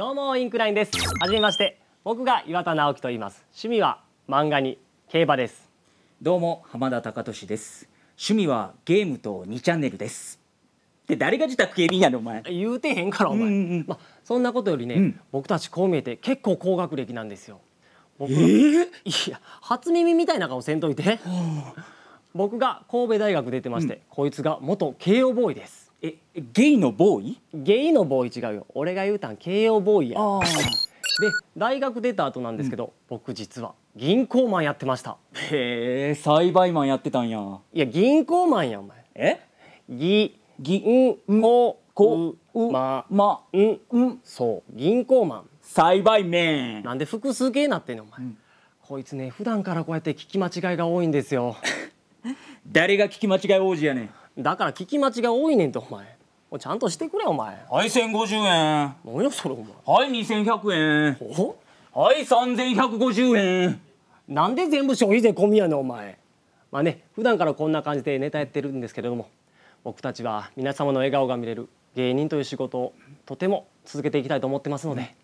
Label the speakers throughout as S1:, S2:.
S1: どうもインクラインですはじめまして僕が岩田直樹と言います趣味は漫画に競馬ですどうも浜田貴俊です趣味はゲームと2チャンネルですで誰が自宅警備員やねお前言うてへんからお前、うんうんまあ、そんなことよりね、うん、僕たちこう見えて結構高学歴なんですよ僕えー、いや初耳みたいな顔せんといて僕が神戸大学出てまして、うん、こいつが元慶応ボーイですえゲイのボーイゲイのボーイ違うよ俺が言うたん慶応ボーイやで大学出た後なんですけど、うん、僕実は銀行マンやってましたへえ栽培マンやってたんやいや銀行マンやお前えぎぎんこうままんうんそう銀行マン栽培メンなんで複数形なってんのお前、うん、こいつね普段からこうやって聞き間違いが多いんですよ 誰が聞き間違い王子やねんだから聞き間違い多いねんとお前ちゃんとしてくれお前
S2: はい1050円何やそれお前はい2100円はい
S1: 3150円なんで全部消費税込みやねお前まあね普段からこんな感じでネタやってるんですけれども僕たちは皆様の笑顔が見れる芸人という仕事をとても続けていきたいと思ってますので、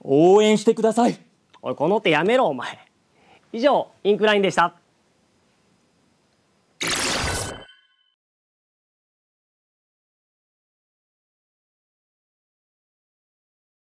S1: 応援してくださいおいこの手やめろお前以上インクラインでした